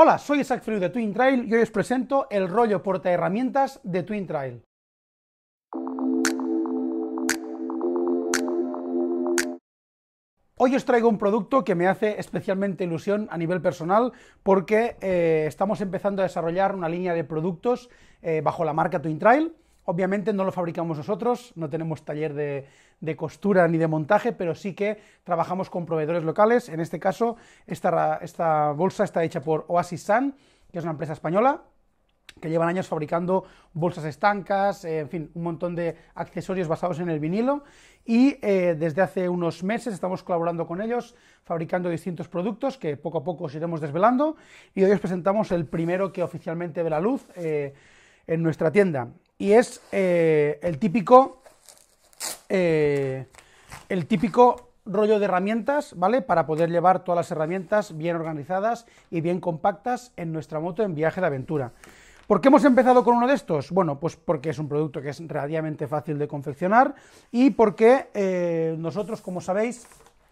Hola, soy Isaac Friu de Twin Trail y hoy os presento el rollo portaherramientas de Twin Trail. Hoy os traigo un producto que me hace especialmente ilusión a nivel personal porque eh, estamos empezando a desarrollar una línea de productos eh, bajo la marca Twin Trail Obviamente no lo fabricamos nosotros, no tenemos taller de, costura ni de montaje, pero sí que trabajamos con proveedores locales. En este caso, esta, bolsa está hecha por Oasis san que es una empresa española que llevan años fabricando bolsas estancas, eh, en fin, un montón de accesorios basados en el vinilo y eh, desde hace unos meses estamos colaborando con ellos, fabricando distintos productos que poco a poco os iremos desvelando y hoy os presentamos el primero que oficialmente ve la luz eh, en nuestra tienda y es eh, el típico eh, el típico rollo de herramientas, ¿vale? Para poder llevar todas las herramientas bien organizadas y bien compactas en nuestra moto en viaje de aventura. ¿Por qué hemos empezado con uno de estos? Bueno, pues porque es un producto que es relativamente fácil de confeccionar y porque eh, nosotros, como sabéis,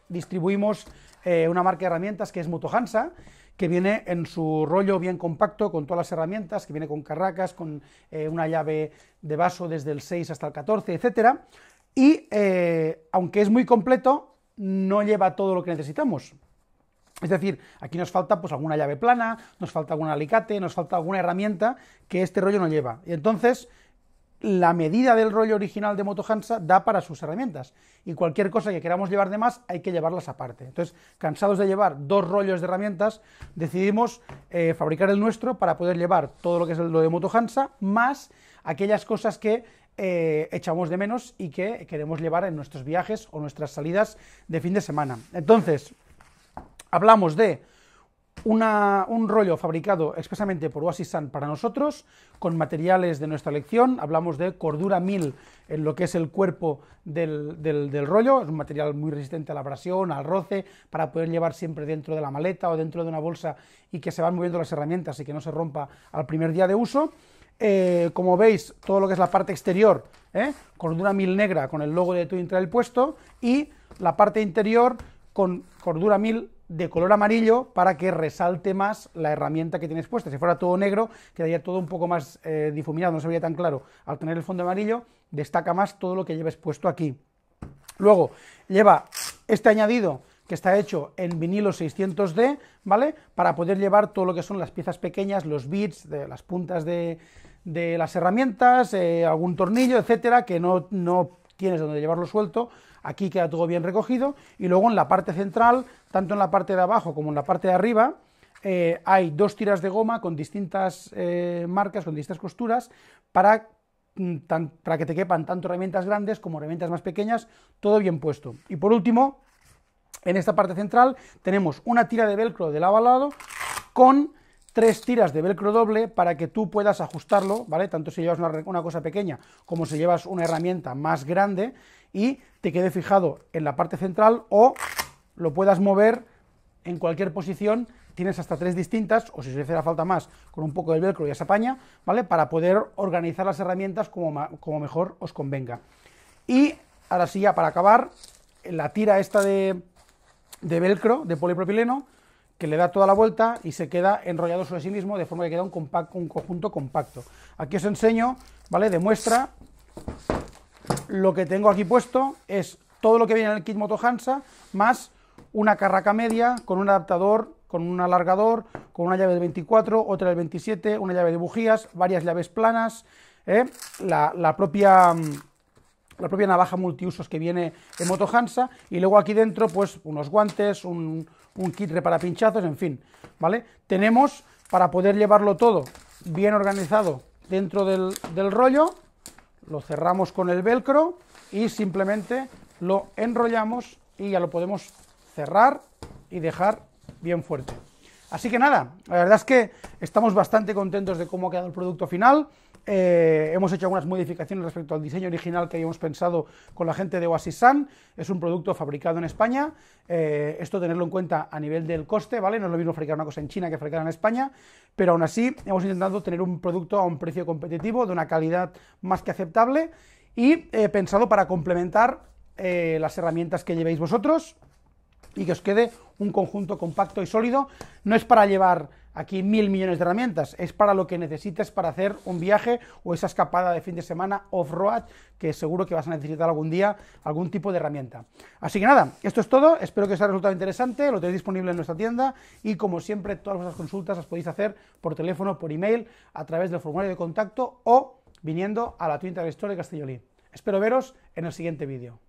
distribuimos una marca de herramientas que es Motohansa que viene en su rollo bien compacto con todas las herramientas, que viene con carracas, con eh, una llave de vaso desde el 6 hasta el 14, etcétera, Y eh, aunque es muy completo, no lleva todo lo que necesitamos. Es decir, aquí nos falta pues alguna llave plana, nos falta algún alicate, nos falta alguna herramienta que este rollo no lleva. Y entonces la medida del rollo original de Moto Hansa da para sus herramientas y cualquier cosa que queramos llevar de más hay que llevarlas aparte. Entonces, cansados de llevar dos rollos de herramientas, decidimos eh, fabricar el nuestro para poder llevar todo lo que es lo de Moto Hansa más aquellas cosas que eh, echamos de menos y que queremos llevar en nuestros viajes o nuestras salidas de fin de semana. Entonces, hablamos de un rollo fabricado expresamente por Oasis para nosotros, con materiales de nuestra elección. Hablamos de cordura 1000 en lo que es el cuerpo del, rollo. Es un material muy resistente a la abrasión, al roce, para poder llevar siempre dentro de la maleta o dentro de una bolsa y que se van moviendo las herramientas y que no se rompa al primer día de uso. Eh, como veis, todo lo que es la parte exterior, ¿eh? cordura 1000 negra con el logo de Twin Trail puesto y la parte interior con cordura 1000 de color amarillo para que resalte más la herramienta que tienes puesta. Si fuera todo negro, quedaría todo un poco más eh, difuminado, no se vería tan claro. Al tener el fondo amarillo, destaca más todo lo que lleves puesto aquí. Luego, lleva este añadido que está hecho en vinilo 600D, ¿vale? Para poder llevar todo lo que son las piezas pequeñas, los bits, de las puntas de, las herramientas, eh, algún tornillo, etcétera, que no tienes donde llevarlo suelto, aquí queda todo bien recogido y luego en la parte central, tanto en la parte de abajo como en la parte de arriba, eh, hay dos tiras de goma con distintas eh, marcas, con distintas costuras, para, mm, para que te quepan tanto herramientas grandes como herramientas más pequeñas, todo bien puesto. Y por último, en esta parte central tenemos una tira de velcro de lado lado con tres tiras de velcro doble para que tú puedas ajustarlo, ¿vale? Tanto si llevas una, cosa pequeña como si llevas una herramienta más grande y te quede fijado en la parte central o lo puedas mover en cualquier posición, tienes hasta tres distintas, o si se hace falta más, con un poco de velcro y se apaña, ¿vale? Para poder organizar las herramientas como, mejor os convenga. Y ahora sí, ya para acabar, la tira esta de, de velcro, de polipropileno, que le da toda la vuelta y se queda enrollado sobre sí mismo, de forma que queda un, compacto, un conjunto compacto. Aquí os enseño, ¿vale? Demuestra lo que tengo aquí puesto, es todo lo que viene en el kit Moto Hansa, más una carraca media con un adaptador, con un alargador, con una llave de 24, otra del 27, una llave de bujías, varias llaves planas, ¿eh? la, la propia mm, la propia navaja multiusos que viene en Moto Hansa y luego aquí dentro pues unos guantes, un, un kitre para pinchazos, en fin, ¿vale? Tenemos para poder llevarlo todo bien organizado dentro del, del rollo, lo cerramos con el velcro y simplemente lo enrollamos y ya lo podemos cerrar y dejar bien fuerte. Así que nada, la verdad es que estamos bastante contentos de cómo ha quedado el producto final. Eh, hemos hecho algunas modificaciones respecto al diseño original que habíamos pensado con la gente de Oasisan. Es un producto fabricado en España. Eh, esto tenerlo en cuenta a nivel del coste, ¿vale? No es lo mismo fabricar una cosa en China que fabricar en España, pero aún así hemos intentado tener un producto a un precio competitivo, de una calidad más que aceptable y eh, pensado para complementar eh, las herramientas que llevéis vosotros y que os quede un conjunto compacto y sólido. No es para llevar aquí mil millones de herramientas. Es para lo que necesites para hacer un viaje o esa escapada de fin de semana off-road que seguro que vas a necesitar algún día algún tipo de herramienta. Así que nada, esto es todo. Espero que os haya resultado interesante. Lo tenéis disponible en nuestra tienda y como siempre todas vuestras consultas las podéis hacer por teléfono, por email, a través del formulario de contacto o viniendo a la Twin historia de Castellolí. Espero veros en el siguiente vídeo.